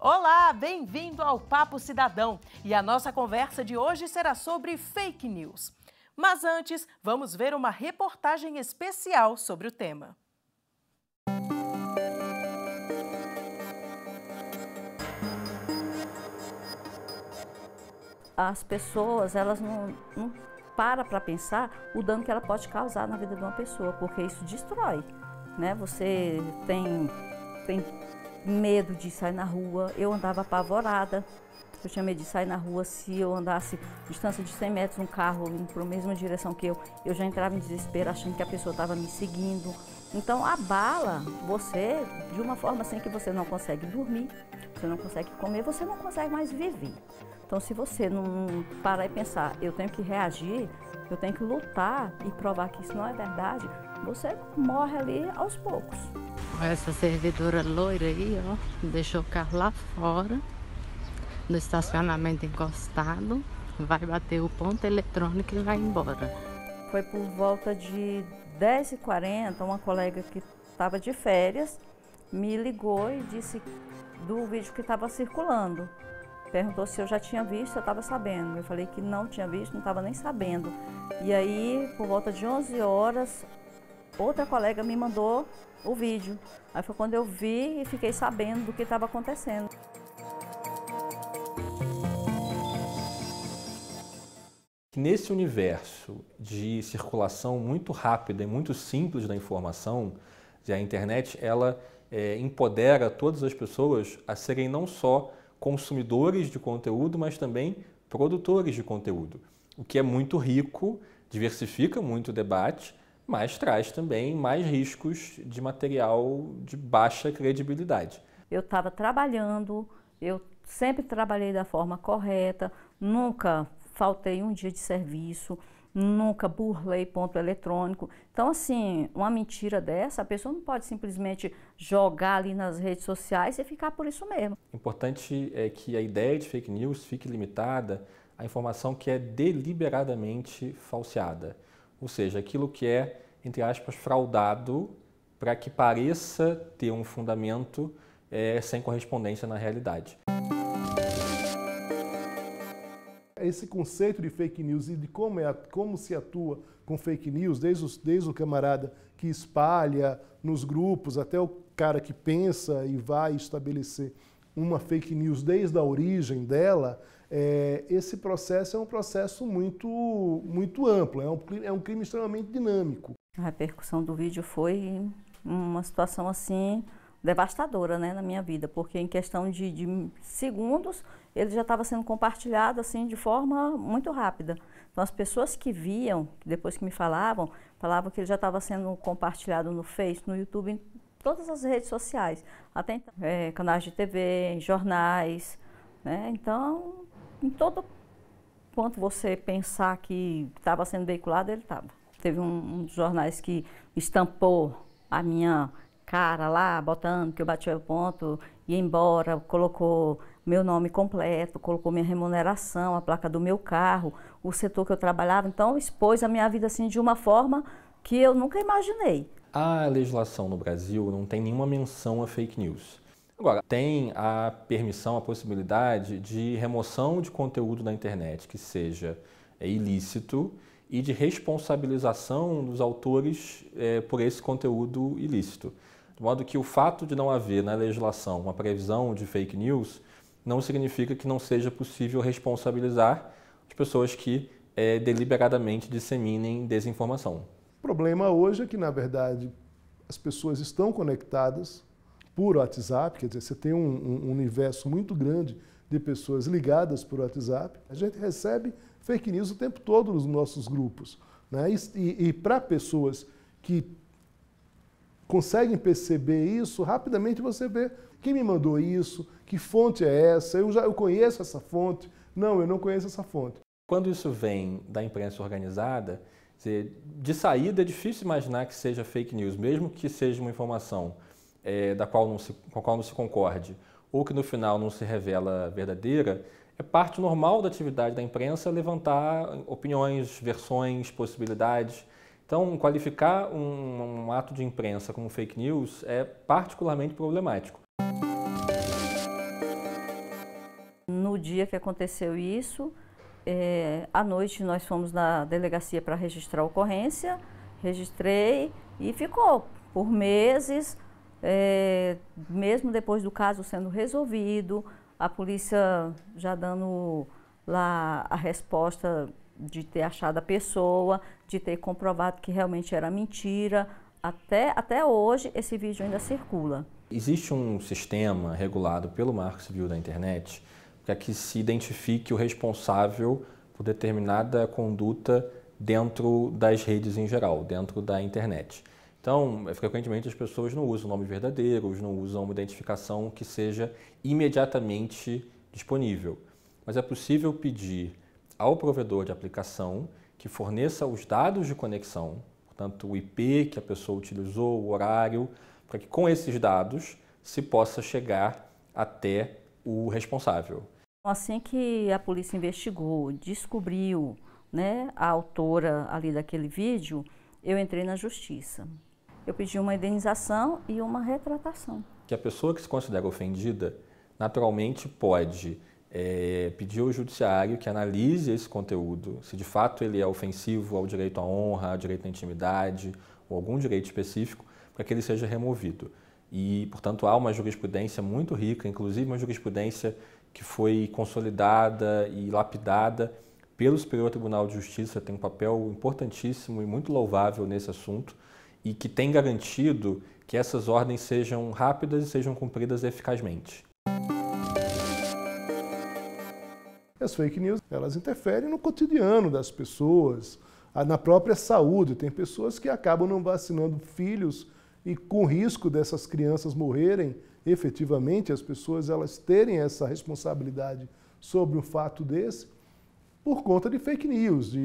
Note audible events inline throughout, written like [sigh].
Olá, bem-vindo ao Papo Cidadão. E a nossa conversa de hoje será sobre fake news. Mas antes, vamos ver uma reportagem especial sobre o tema. As pessoas, elas não, não param para pensar o dano que ela pode causar na vida de uma pessoa, porque isso destrói, né? Você tem, tem medo de sair na rua, eu andava apavorada. Eu tinha medo de sair na rua se eu andasse a distância de 100 metros um carro indo para a mesma direção que eu, eu já entrava em desespero achando que a pessoa estava me seguindo. Então abala você de uma forma assim que você não consegue dormir, você não consegue comer, você não consegue mais viver. Então se você não parar e pensar, eu tenho que reagir, eu tenho que lutar e provar que isso não é verdade, você morre ali aos poucos. Essa servidora loira aí, ó, deixou o carro lá fora, no estacionamento encostado, vai bater o ponto eletrônico e vai embora. Foi por volta de 10h40, uma colega que estava de férias me ligou e disse do vídeo que estava circulando. Perguntou se eu já tinha visto, eu estava sabendo. Eu falei que não tinha visto, não estava nem sabendo. E aí, por volta de 11 horas, outra colega me mandou o vídeo. Aí foi quando eu vi e fiquei sabendo do que estava acontecendo. Nesse universo de circulação muito rápida e muito simples da informação, a internet ela é, empodera todas as pessoas a serem não só consumidores de conteúdo, mas também produtores de conteúdo, o que é muito rico, diversifica muito o debate mas traz também mais riscos de material de baixa credibilidade. Eu estava trabalhando, eu sempre trabalhei da forma correta, nunca faltei um dia de serviço, nunca burlei ponto eletrônico. Então, assim, uma mentira dessa, a pessoa não pode simplesmente jogar ali nas redes sociais e ficar por isso mesmo. Importante é que a ideia de fake news fique limitada à informação que é deliberadamente falseada ou seja, aquilo que é, entre aspas, fraudado para que pareça ter um fundamento é, sem correspondência na realidade. Esse conceito de fake news e de como, é, como se atua com fake news, desde, os, desde o camarada que espalha nos grupos até o cara que pensa e vai estabelecer uma fake news desde a origem dela, é, esse processo é um processo muito, muito amplo, é um, é um crime extremamente dinâmico. A repercussão do vídeo foi uma situação assim devastadora né, na minha vida, porque em questão de, de segundos ele já estava sendo compartilhado assim de forma muito rápida. Então as pessoas que viam, depois que me falavam, falavam que ele já estava sendo compartilhado no Face, no YouTube, em todas as redes sociais, até então, é, canais de TV, jornais, né? Então em todo quanto você pensar que estava sendo veiculado, ele estava. Teve um, um dos jornais que estampou a minha cara lá, botando que eu bati o ponto, ia embora, colocou meu nome completo, colocou minha remuneração, a placa do meu carro, o setor que eu trabalhava. Então, expôs a minha vida assim de uma forma que eu nunca imaginei. A legislação no Brasil não tem nenhuma menção a fake news. Agora, tem a permissão, a possibilidade de remoção de conteúdo na internet que seja é, ilícito e de responsabilização dos autores é, por esse conteúdo ilícito. De modo que o fato de não haver na legislação uma previsão de fake news não significa que não seja possível responsabilizar as pessoas que é, deliberadamente disseminem desinformação. O problema hoje é que, na verdade, as pessoas estão conectadas, por WhatsApp, quer dizer, você tem um, um, universo muito grande de pessoas ligadas por WhatsApp. A gente recebe fake news o tempo todo nos nossos grupos. Né? E, e para pessoas que conseguem perceber isso, rapidamente você vê quem me mandou isso, que fonte é essa, eu já eu conheço essa fonte, não, eu não conheço essa fonte. Quando isso vem da imprensa organizada, de saída é difícil imaginar que seja fake news, mesmo que seja uma informação é, da qual não se, com a qual não se concorde, ou que no final não se revela verdadeira, é parte normal da atividade da imprensa levantar opiniões, versões, possibilidades. Então, qualificar um, um ato de imprensa como fake news é particularmente problemático. No dia que aconteceu isso, é, à noite nós fomos na delegacia para registrar a ocorrência, registrei e ficou por meses é, mesmo depois do caso sendo resolvido, a polícia já dando lá a resposta de ter achado a pessoa, de ter comprovado que realmente era mentira. Até, até hoje esse vídeo ainda circula. Existe um sistema regulado pelo Marco Civil da Internet para que se identifique o responsável por determinada conduta dentro das redes em geral, dentro da internet. Então, é, frequentemente as pessoas não usam nomes verdadeiros, não usam uma identificação que seja imediatamente disponível. Mas é possível pedir ao provedor de aplicação que forneça os dados de conexão, portanto, o IP que a pessoa utilizou, o horário, para que com esses dados se possa chegar até o responsável. Então, assim que a polícia investigou, descobriu né, a autora ali daquele vídeo, eu entrei na justiça eu pedi uma indenização e uma retratação. Que a pessoa que se considera ofendida, naturalmente pode é, pedir ao judiciário que analise esse conteúdo, se de fato ele é ofensivo ao direito à honra, ao direito à intimidade ou algum direito específico, para que ele seja removido. E, portanto, há uma jurisprudência muito rica, inclusive uma jurisprudência que foi consolidada e lapidada pelo Superior Tribunal de Justiça, tem um papel importantíssimo e muito louvável nesse assunto, e que tem garantido que essas ordens sejam rápidas e sejam cumpridas eficazmente. As fake news, elas interferem no cotidiano das pessoas, na própria saúde. Tem pessoas que acabam não vacinando filhos e com risco dessas crianças morrerem, efetivamente as pessoas elas terem essa responsabilidade sobre um fato desse, por conta de fake news. E, e,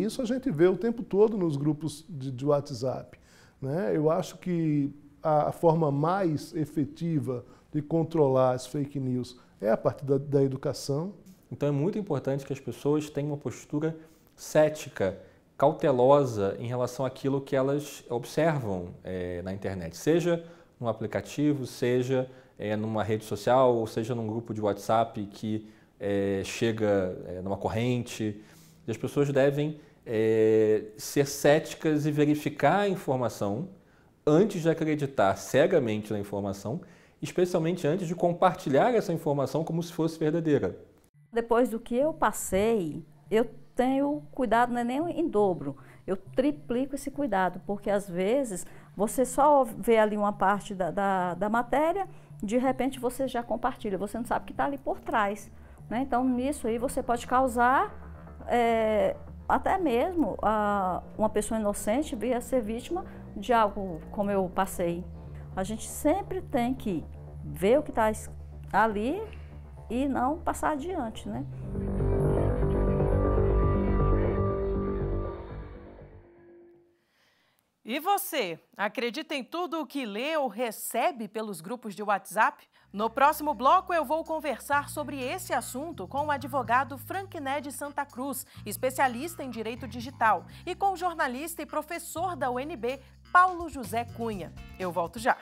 e isso a gente vê o tempo todo nos grupos de, de WhatsApp. Né? Eu acho que a, a forma mais efetiva de controlar as fake news é a partir da, da educação. Então é muito importante que as pessoas tenham uma postura cética cautelosa em relação àquilo que elas observam é, na internet, seja num aplicativo, seja é, numa rede social, ou seja num grupo de WhatsApp que é, chega é, numa corrente. E as pessoas devem é, ser céticas e verificar a informação antes de acreditar cegamente na informação, especialmente antes de compartilhar essa informação como se fosse verdadeira. Depois do que eu passei, eu tenho cuidado, não é nem em dobro, eu triplico esse cuidado, porque às vezes você só vê ali uma parte da, da, da matéria, de repente você já compartilha, você não sabe o que está ali por trás. Né? Então, nisso aí você pode causar é, até mesmo a, uma pessoa inocente vir a ser vítima de algo como eu passei. A gente sempre tem que ver o que está ali e não passar adiante, né? E você, acredita em tudo o que lê ou recebe pelos grupos de WhatsApp? No próximo bloco, eu vou conversar sobre esse assunto com o advogado Frank Ned Santa Cruz, especialista em direito digital, e com o jornalista e professor da UNB, Paulo José Cunha. Eu volto já.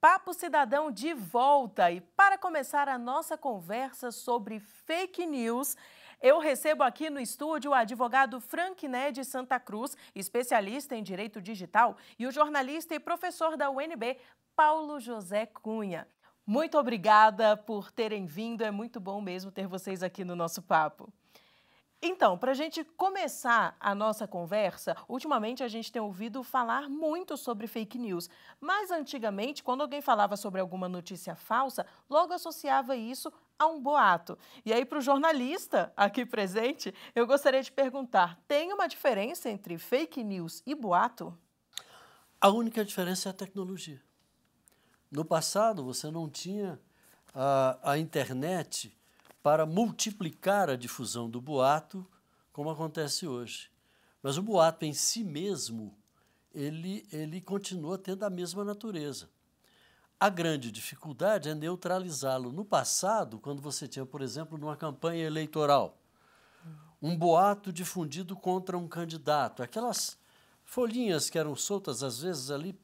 Papo Cidadão de volta e para começar a nossa conversa sobre fake news, eu recebo aqui no estúdio o advogado Frank Ned Santa Cruz, especialista em direito digital, e o jornalista e professor da UNB, Paulo José Cunha. Muito obrigada por terem vindo, é muito bom mesmo ter vocês aqui no nosso papo. Então, para a gente começar a nossa conversa, ultimamente a gente tem ouvido falar muito sobre fake news. Mas antigamente, quando alguém falava sobre alguma notícia falsa, logo associava isso a um boato. E aí, para o jornalista aqui presente, eu gostaria de perguntar: tem uma diferença entre fake news e boato? A única diferença é a tecnologia. No passado, você não tinha a, a internet para multiplicar a difusão do boato, como acontece hoje. Mas o boato em si mesmo, ele, ele continua tendo a mesma natureza. A grande dificuldade é neutralizá-lo. No passado, quando você tinha, por exemplo, numa campanha eleitoral, um boato difundido contra um candidato, aquelas folhinhas que eram soltas às vezes ali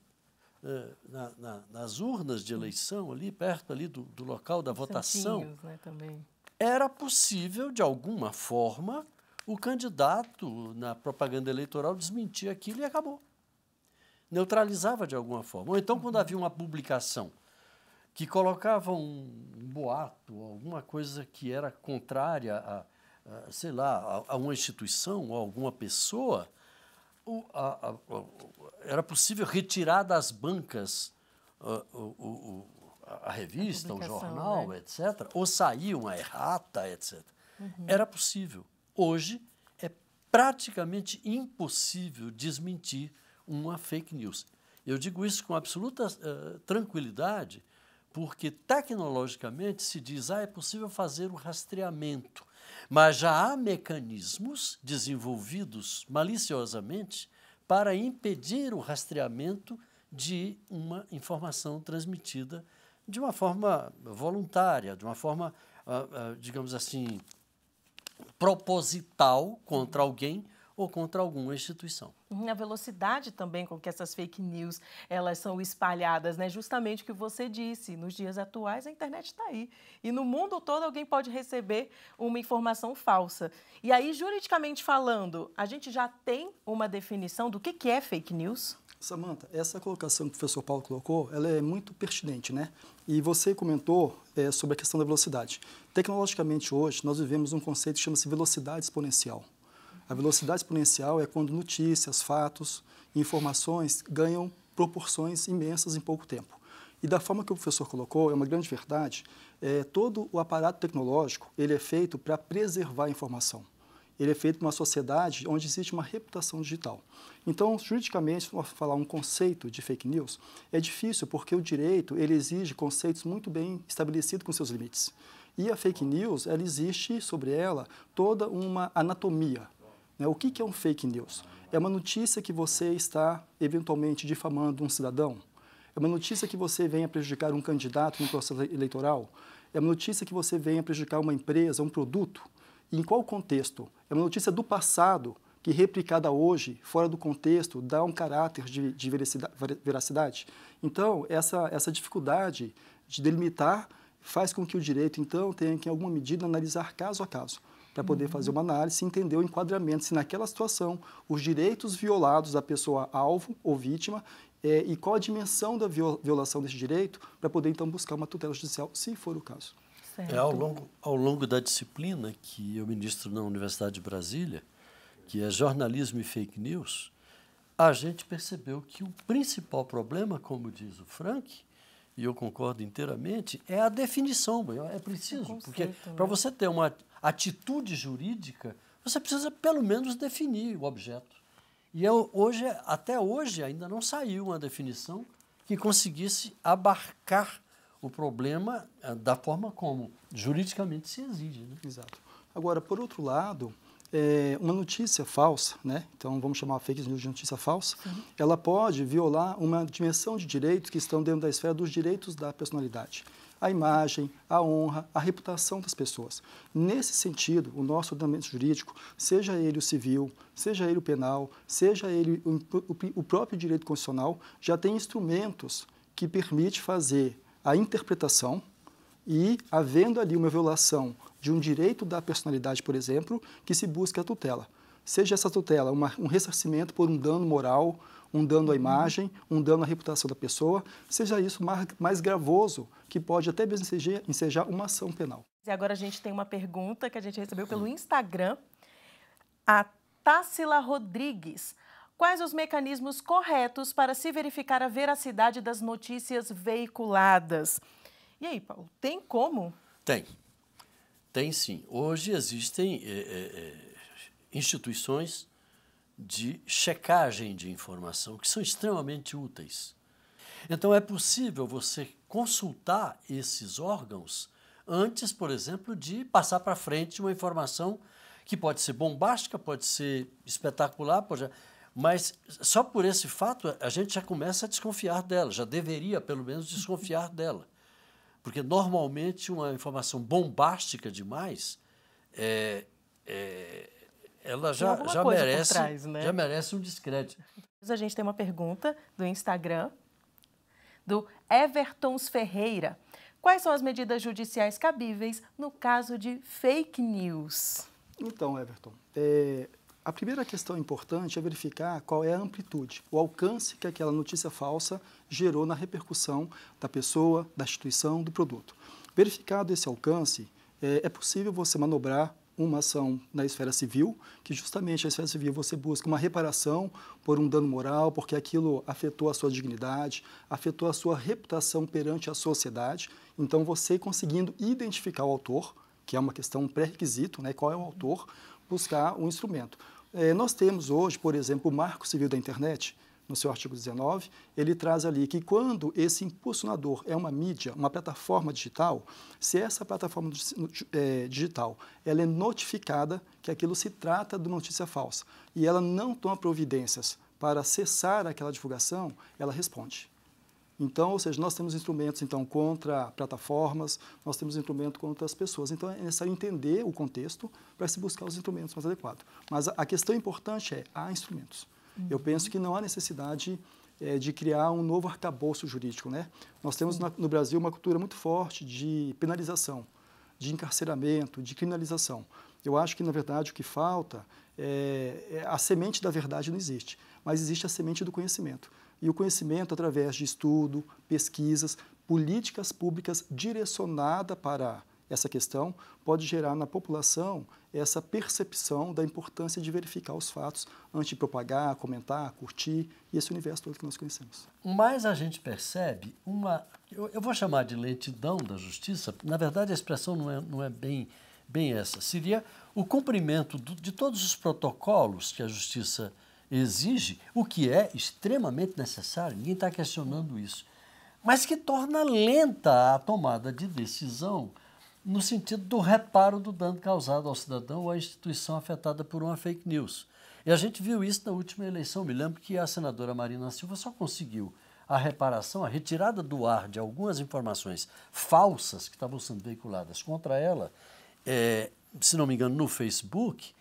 eh, na, na, nas urnas de eleição, ali perto ali do, do local da Os votação, né, também era possível, de alguma forma, o candidato na propaganda eleitoral desmentir aquilo e acabou. Neutralizava de alguma forma. Ou então, quando uhum. havia uma publicação que colocava um boato, alguma coisa que era contrária a, a sei lá, a, a, uma instituição ou a alguma pessoa, o, a, era possível retirar das bancas ah, o, a revista, a o jornal, né? etc., ou saía uma errata, etc. Uhum. Era possível. Hoje é praticamente impossível desmentir uma fake news. Eu digo isso com absoluta uh, tranquilidade, porque tecnologicamente se diz ah, é possível fazer o rastreamento, mas já há mecanismos desenvolvidos maliciosamente para impedir o rastreamento de uma informação transmitida de uma forma voluntária, de uma forma, uh, uh, digamos assim, proposital contra alguém ou contra alguma instituição. Uhum. A velocidade também com que essas fake news elas são espalhadas, né? Justamente o que você disse, nos dias atuais a internet está aí e no mundo todo alguém pode receber uma informação falsa. E aí juridicamente falando, a gente já tem uma definição do que que é fake news? Samanta, essa colocação que o professor Paulo colocou, ela é muito pertinente, né? E você comentou é, sobre a questão da velocidade. Tecnologicamente hoje nós vivemos um conceito que chama-se velocidade exponencial. A velocidade exponencial é quando notícias, fatos, informações ganham proporções imensas em pouco tempo. E da forma que o professor colocou, é uma grande verdade, é, todo o aparato tecnológico ele é feito para preservar a informação ele é feito numa sociedade onde existe uma reputação digital. Então, juridicamente, falar um conceito de fake news é difícil porque o direito ele exige conceitos muito bem estabelecidos com seus limites. E a fake news, ela existe sobre ela toda uma anatomia. Né? O que, que é um fake news? É uma notícia que você está eventualmente difamando um cidadão? É uma notícia que você venha prejudicar um candidato no processo eleitoral? É uma notícia que você venha prejudicar uma empresa, um produto? Em qual contexto? É uma notícia do passado que, replicada hoje, fora do contexto, dá um caráter de, de veracidade? Então, essa, essa dificuldade de delimitar faz com que o direito, então, tenha que, em alguma medida, analisar caso a caso para poder uhum. fazer uma análise e entender o enquadramento, se naquela situação os direitos violados da pessoa alvo ou vítima é, e qual a dimensão da violação desse direito para poder então buscar uma tutela judicial, se for o caso. Certo. É ao longo, ao longo da disciplina que eu ministro na Universidade de Brasília, que é jornalismo e fake news, a gente percebeu que o principal problema, como diz o Frank, e eu concordo inteiramente, é a definição. É, é preciso, conceito, porque né? para você ter uma atitude jurídica, você precisa pelo menos definir o objeto. E eu, é hoje, até hoje ainda não saiu uma definição que conseguisse abarcar o problema eh, da forma como juridicamente se exige. Né? Exato. Agora, por outro lado, é, uma notícia falsa, né? então vamos chamar fake news de notícia falsa, ela pode violar uma dimensão de direitos que estão dentro da esfera dos direitos da personalidade. A imagem, a honra, a reputação das pessoas. Nesse sentido, o nosso ordenamento jurídico, seja ele o civil, seja ele o penal, seja ele o, o, o próprio direito constitucional, já tem instrumentos que permite fazer a interpretação e havendo ali uma violação de um direito da personalidade, por exemplo, que se busca a tutela. Seja essa tutela uma, um ressarcimento por um dano moral, um dano à uhum. imagem, um dano à reputação da pessoa, seja isso mais, mais gravoso, que pode até mesmo ensejar, ensejar uma ação penal. E agora a gente tem uma pergunta que a gente recebeu pelo Instagram. A Tassila Rodrigues quais os mecanismos corretos para se verificar a veracidade das notícias veiculadas. E aí, Paulo, tem como? Tem. Tem sim. Hoje existem é, é, instituições de checagem de informação que são extremamente úteis. Então, é possível você consultar esses órgãos antes, por exemplo, de passar para frente uma informação que pode ser bombástica, pode ser espetacular, pode... Mas só por esse fato a gente já começa a desconfiar dela, já deveria pelo menos desconfiar dela. Porque normalmente uma informação bombástica demais, é, é, ela já, já, merece, trás, né? já merece um descrédito. A gente tem uma pergunta do Instagram, do Evertons Ferreira. Quais são as medidas judiciais cabíveis no caso de fake news? Então, Everton, é, a primeira questão importante é verificar qual é a amplitude, o alcance que aquela notícia falsa gerou na repercussão da pessoa, da instituição, do produto. Verificado esse alcance, é, é possível você manobrar uma ação na esfera civil, que justamente a esfera civil você busca uma reparação por um dano moral, porque aquilo afetou a sua dignidade, afetou a sua reputação perante a sociedade. Então, você conseguindo identificar o autor, que é uma questão pré-requisito, né, qual é o autor, buscar o um instrumento. É, nós temos hoje, por exemplo, o Marco Civil da Internet, no seu artigo 19, ele traz ali que quando esse impulsionador é uma mídia, uma plataforma digital, se essa plataforma é, digital ela é notificada que aquilo se trata de notícia falsa e ela não toma providências para cessar aquela divulgação, ela responde. Então, ou seja, nós temos instrumentos então contra plataformas, nós temos instrumento contra as pessoas. Então, é necessário entender o contexto para se buscar os instrumentos mais adequados. Mas a questão importante é, há instrumentos. Uhum. Eu penso que não há necessidade é, de criar um novo arcabouço jurídico, né? Nós temos na, no Brasil uma cultura muito forte de penalização, de encarceramento, de criminalização. Eu acho que, na verdade, o que falta é, é a semente da verdade não existe, mas existe a semente do conhecimento e o conhecimento através de estudo, pesquisas, políticas públicas direcionadas para essa questão pode gerar na população essa percepção da importância de verificar os fatos antes de propagar, comentar, curtir e esse universo todo que nós conhecemos. Mas a gente percebe uma, eu, eu vou chamar de lentidão da justiça, na verdade a expressão não é, não é bem, bem essa, seria o cumprimento do, de todos os protocolos que a justiça exige, o que é extremamente necessário, ninguém está questionando isso, mas que torna lenta a tomada de decisão no sentido do reparo do dano causado ao cidadão ou à instituição afetada por uma fake news. E a gente viu isso na última eleição. Me lembro que a senadora Marina Silva só conseguiu a reparação, a retirada do ar de algumas informações falsas que estavam sendo veiculadas contra ela, é, se não me engano, no Facebook,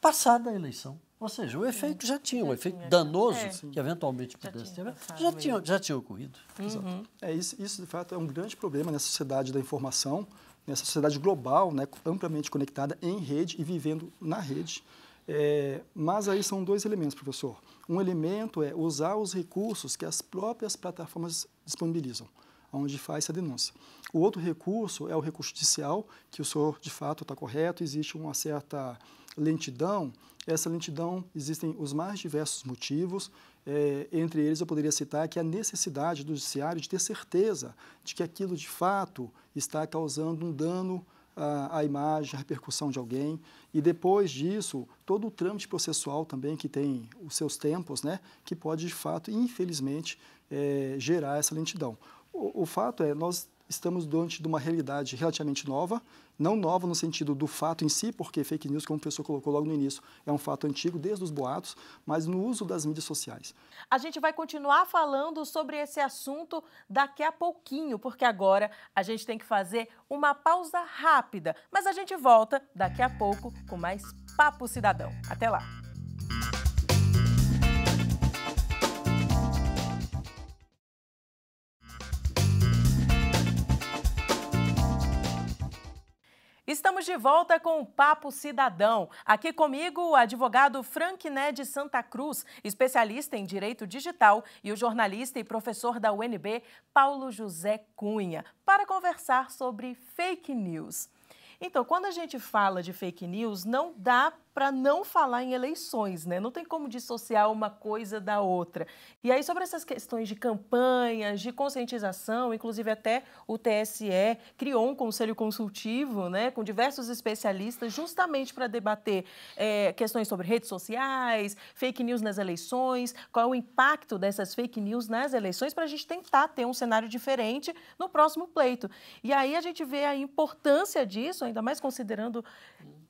passada a eleição. Ou seja, o efeito já tinha, o efeito danoso é. que eventualmente pudesse ter, tá, já tinha, já tinha ocorrido. Uhum. É, isso, isso, de fato, é um grande problema nessa sociedade da informação, nessa sociedade global, né, amplamente conectada em rede e vivendo na rede. É, mas aí são dois elementos, professor. Um elemento é usar os recursos que as próprias plataformas disponibilizam, onde faz essa denúncia. O outro recurso é o recurso judicial, que o senhor, de fato, está correto, existe uma certa lentidão, essa lentidão existem os mais diversos motivos, é, entre eles eu poderia citar que é a necessidade do judiciário de ter certeza de que aquilo de fato está causando um dano à, imagem, à repercussão de alguém, e depois disso, todo o trâmite processual também que tem os seus tempos, né, que pode de fato, infelizmente, é, gerar essa lentidão. O, o fato é, nós estamos diante de uma realidade relativamente nova, não nova no sentido do fato em si, porque fake news, como o professor colocou logo no início, é um fato antigo, desde os boatos, mas no uso das mídias sociais. A gente vai continuar falando sobre esse assunto daqui a pouquinho, porque agora a gente tem que fazer uma pausa rápida, mas a gente volta daqui a pouco com mais Papo Cidadão. Até lá! Estamos de volta com o Papo Cidadão. Aqui comigo o advogado Frank Ned Santa Cruz, especialista em direito digital, e o jornalista e professor da UNB, Paulo José Cunha, para conversar sobre fake news. Então, quando a gente fala de fake news, não dá para não falar em eleições, né? Não tem como dissociar uma coisa da outra. E aí, sobre essas questões de campanhas, de conscientização, inclusive até o TSE criou um conselho consultivo, né, com diversos especialistas, justamente para debater é, questões sobre redes sociais, fake news nas eleições, qual é o impacto dessas fake news nas eleições, para a gente tentar ter um cenário diferente no próximo pleito. E aí a gente vê a importância disso, ainda mais considerando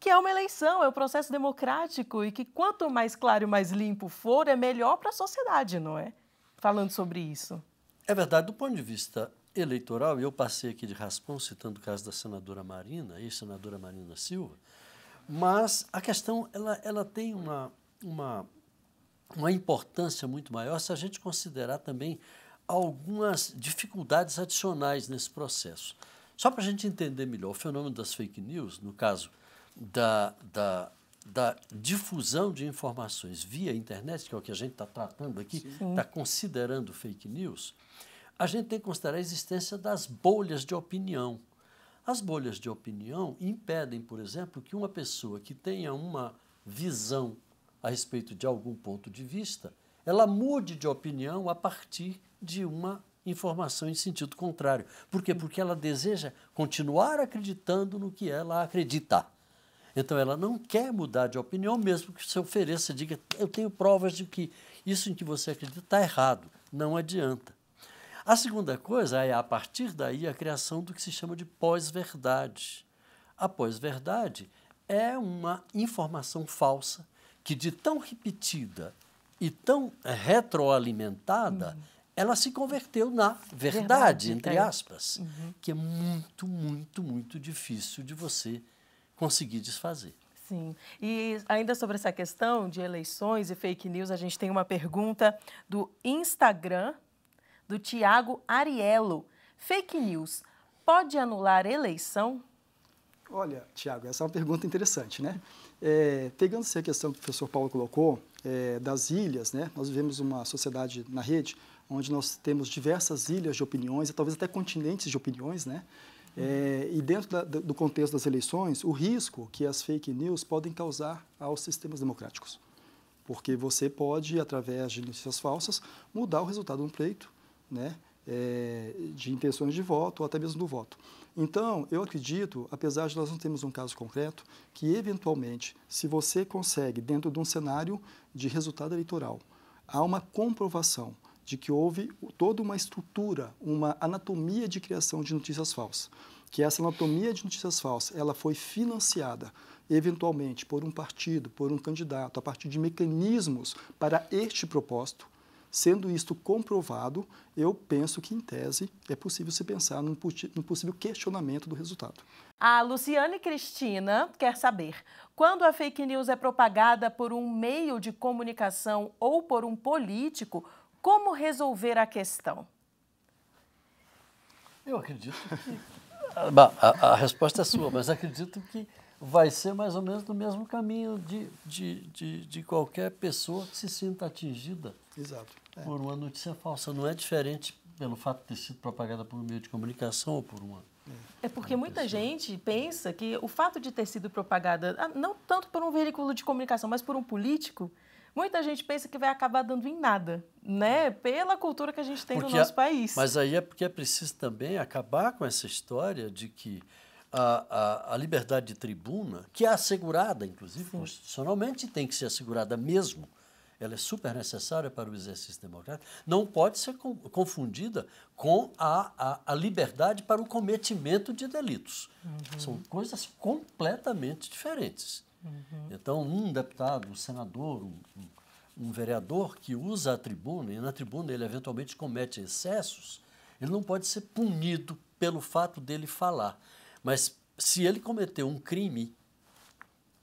que é uma eleição, é um processo democrático e que quanto mais claro e mais limpo for, é melhor para a sociedade, não é? Falando sobre isso. É verdade, do ponto de vista eleitoral, eu passei aqui de raspão citando o caso da senadora Marina, ex-senadora Marina Silva, mas a questão ela, ela tem uma, uma, uma importância muito maior se a gente considerar também algumas dificuldades adicionais nesse processo. Só para a gente entender melhor o fenômeno das fake news, no caso da, da, da difusão de informações via internet, que é o que a gente está tratando aqui, está considerando fake news, a gente tem que considerar a existência das bolhas de opinião. As bolhas de opinião impedem, por exemplo, que uma pessoa que tenha uma visão a respeito de algum ponto de vista, ela mude de opinião a partir de uma informação em sentido contrário. Por quê? Porque ela deseja continuar acreditando no que ela acredita. Então ela não quer mudar de opinião, mesmo que se ofereça, diga: eu tenho provas de que isso em que você acredita está errado. Não adianta. A segunda coisa é, a partir daí, a criação do que se chama de pós-verdade. A pós-verdade é uma informação falsa que, de tão repetida e tão retroalimentada, uhum. ela se converteu na verdade, verdade entre é. aspas, uhum. que é muito, muito, muito difícil de você conseguir desfazer. Sim. E ainda sobre essa questão de eleições e fake news, a gente tem uma pergunta do Instagram do Tiago Ariello. Fake news pode anular eleição? Olha, Tiago, essa é uma pergunta interessante, né? É, pegando essa questão que o professor Paulo colocou é, das ilhas, né? Nós vivemos uma sociedade na rede onde nós temos diversas ilhas de opiniões, e talvez até continentes de opiniões, né? É, e dentro da, do contexto das eleições, o risco que as fake news podem causar aos sistemas democráticos. Porque você pode, através de notícias falsas, mudar o resultado um pleito, né? É, de intenções de voto ou até mesmo do voto. Então, eu acredito, apesar de nós não termos um caso concreto, que eventualmente, se você consegue, dentro de um cenário de resultado eleitoral, há uma comprovação de que houve toda uma estrutura, uma anatomia de criação de notícias falsas. Que essa anatomia de notícias falsas, ela foi financiada eventualmente por um partido, por um candidato, a partir de mecanismos para este propósito. Sendo isto comprovado, eu penso que, em tese, é possível se pensar num, possível questionamento do resultado. A Luciane Cristina quer saber: quando a fake news é propagada por um meio de comunicação ou por um político, como resolver a questão? Eu acredito que. [laughs] a, a, a, resposta é sua, mas acredito que vai ser mais ou menos do mesmo caminho de, de, de, de qualquer pessoa que se sinta atingida Exato, é. por uma notícia falsa. Não é diferente pelo fato de ter sido propagada por um meio de comunicação ou por uma. É porque muita gente pensa que o fato de ter sido propagada, ah, não tanto por um veículo de comunicação, mas por um político, muita gente pensa que vai acabar dando em nada, né? É. Pela cultura que a gente tem porque no nosso país. mas aí é porque é preciso também acabar com essa história de que a, a, a liberdade de tribuna, que é assegurada, inclusive, Sim. constitucionalmente, tem que ser assegurada mesmo. Ela é super necessária para o exercício democrático. Não pode ser confundida com a, a, liberdade para o cometimento de delitos. Uhum. São coisas completamente diferentes. Uhum. Então, um deputado, um senador, um, um vereador que usa a tribuna, e na tribuna ele eventualmente comete excessos, ele não pode ser punido pelo fato dele falar. Mas se ele cometeu um crime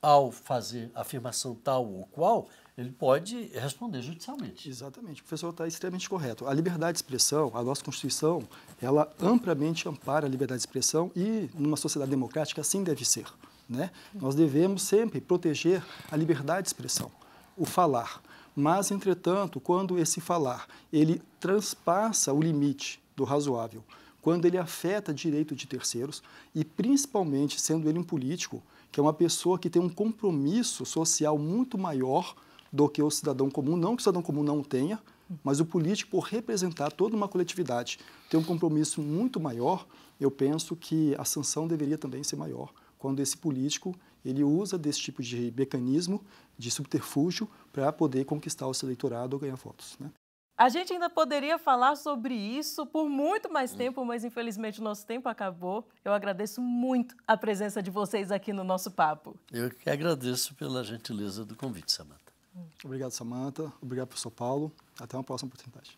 ao fazer afirmação tal ou qual, ele pode responder judicialmente. Exatamente. O professor está extremamente correto. A liberdade de expressão, a nossa Constituição, ela amplamente ampara a liberdade de expressão e, numa sociedade democrática, assim deve ser. Né? Nós devemos sempre proteger a liberdade de expressão, o falar. Mas, entretanto, quando esse falar ele transpassa o limite do razoável, quando ele afeta direito de terceiros e, principalmente, sendo ele um político, que é uma pessoa que tem um compromisso social muito maior do que o cidadão comum, não que o cidadão comum não tenha, mas o político, por representar toda uma coletividade, tem um compromisso muito maior, eu penso que a sanção deveria também ser maior quando esse político ele usa desse tipo de mecanismo de subterfúgio para poder conquistar o seu eleitorado ou ganhar votos. Né? A gente ainda poderia falar sobre isso por muito mais tempo, mas infelizmente o nosso tempo acabou. Eu agradeço muito a presença de vocês aqui no nosso papo. Eu que agradeço pela gentileza do convite, Samanta. Obrigado, Samanta. Obrigado, professor Paulo. Até uma próxima oportunidade.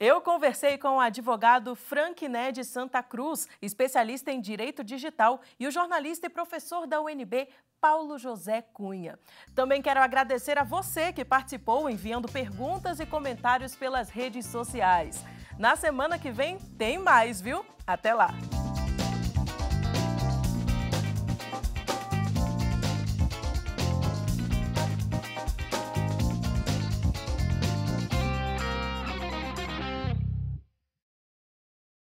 Eu conversei com o advogado Frank Ned Santa Cruz, especialista em direito digital, e o jornalista e professor da UNB, Paulo José Cunha. Também quero agradecer a você que participou enviando perguntas e comentários pelas redes sociais. Na semana que vem tem mais, viu? Até lá!